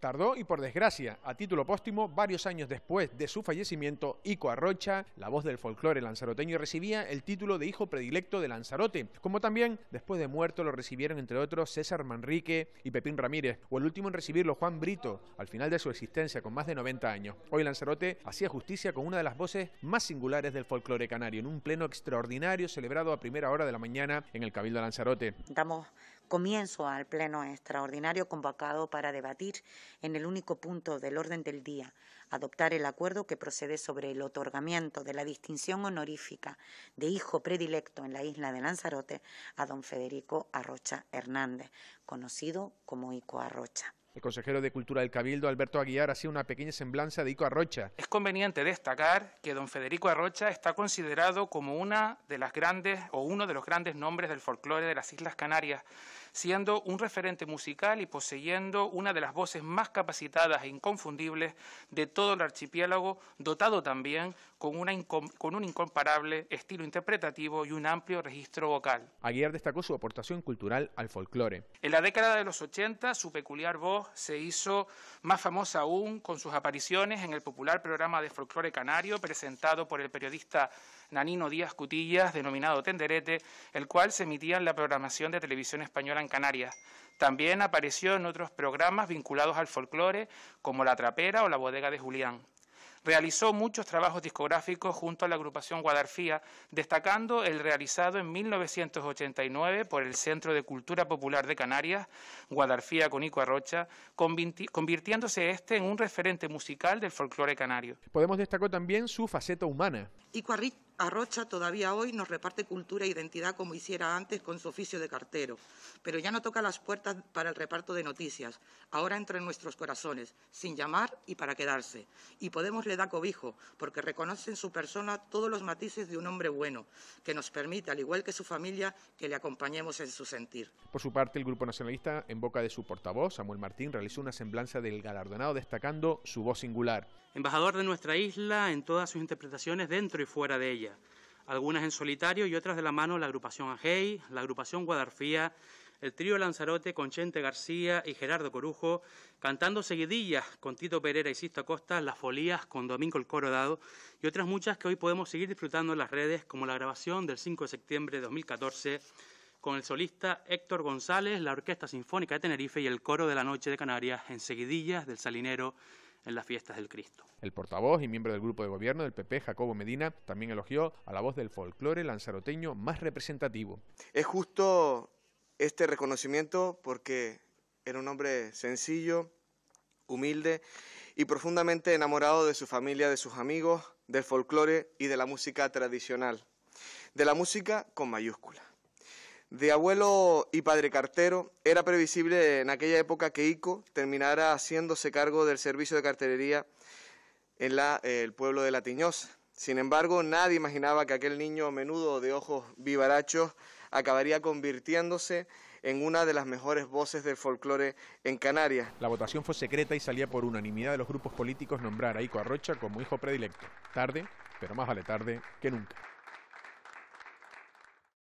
Tardó y por desgracia, a título póstumo, varios años después de su fallecimiento, Ico Arrocha, la voz del folclore lanzaroteño, recibía el título de hijo predilecto de Lanzarote, como también después de muerto lo recibieron entre otros César Manrique y Pepín Ramírez, o el último en recibirlo Juan Brito, al final de su existencia con más de 90 años. Hoy Lanzarote hacía justicia con una de las voces más singulares del folclore canario, en un pleno extraordinario celebrado a primera hora de la mañana en el Cabildo de Lanzarote comienzo al pleno extraordinario convocado para debatir en el único punto del orden del día, adoptar el acuerdo que procede sobre el otorgamiento de la distinción honorífica de hijo predilecto en la isla de Lanzarote a don Federico Arrocha Hernández, conocido como Ico Arrocha. El consejero de Cultura del Cabildo, Alberto Aguiar, hacía una pequeña semblanza de Ico Arrocha. Es conveniente destacar que don Federico Arrocha está considerado como una de las grandes o uno de los grandes nombres del folclore de las Islas Canarias, siendo un referente musical y poseyendo una de las voces más capacitadas e inconfundibles de todo el archipiélago, dotado también con, con un incomparable estilo interpretativo y un amplio registro vocal. Aguiar destacó su aportación cultural al folclore. En la década de los 80, su peculiar voz se hizo más famosa aún con sus apariciones en el popular programa de folclore canario presentado por el periodista Nanino Díaz Cutillas, denominado Tenderete, el cual se emitía en la programación de televisión española en Canarias. También apareció en otros programas vinculados al folclore, como La Trapera o La Bodega de Julián. Realizó muchos trabajos discográficos junto a la agrupación Guadarfía, destacando el realizado en 1989 por el Centro de Cultura Popular de Canarias, Guadarfía con Ico Arrocha, convirtiéndose este en un referente musical del folclore canario. Podemos destacar también su faceta humana. Ico Arrocha todavía hoy nos reparte cultura e identidad como hiciera antes con su oficio de cartero, pero ya no toca las puertas para el reparto de noticias, ahora entra en nuestros corazones, sin llamar y para quedarse. Y podemos da cobijo, porque reconoce en su persona todos los matices de un hombre bueno, que nos permite, al igual que su familia, que le acompañemos en su sentir. Por su parte, el Grupo Nacionalista, en boca de su portavoz, Samuel Martín, realizó una semblanza del galardonado destacando su voz singular. Embajador de nuestra isla en todas sus interpretaciones dentro y fuera de ella, algunas en solitario y otras de la mano la agrupación AGEI, la agrupación Guadarfía, el trío Lanzarote con Chente García y Gerardo Corujo, cantando seguidillas con Tito Pereira y Sisto Acosta, Las Folías con Domingo El Coro Dado y otras muchas que hoy podemos seguir disfrutando en las redes, como la grabación del 5 de septiembre de 2014 con el solista Héctor González, la Orquesta Sinfónica de Tenerife y el Coro de la Noche de Canarias en seguidillas del Salinero en las fiestas del Cristo. El portavoz y miembro del grupo de gobierno del PP, Jacobo Medina, también elogió a la voz del folclore lanzaroteño más representativo. Es justo este reconocimiento porque era un hombre sencillo, humilde y profundamente enamorado de su familia, de sus amigos, del folclore y de la música tradicional, de la música con mayúscula. De abuelo y padre cartero, era previsible en aquella época que Ico terminara haciéndose cargo del servicio de cartelería en eh, el pueblo de La Tiñosa. Sin embargo, nadie imaginaba que aquel niño menudo de ojos vivarachos acabaría convirtiéndose en una de las mejores voces del folclore en Canarias. La votación fue secreta y salía por unanimidad de los grupos políticos nombrar a Ico Arrocha como hijo predilecto. Tarde, pero más vale tarde que nunca.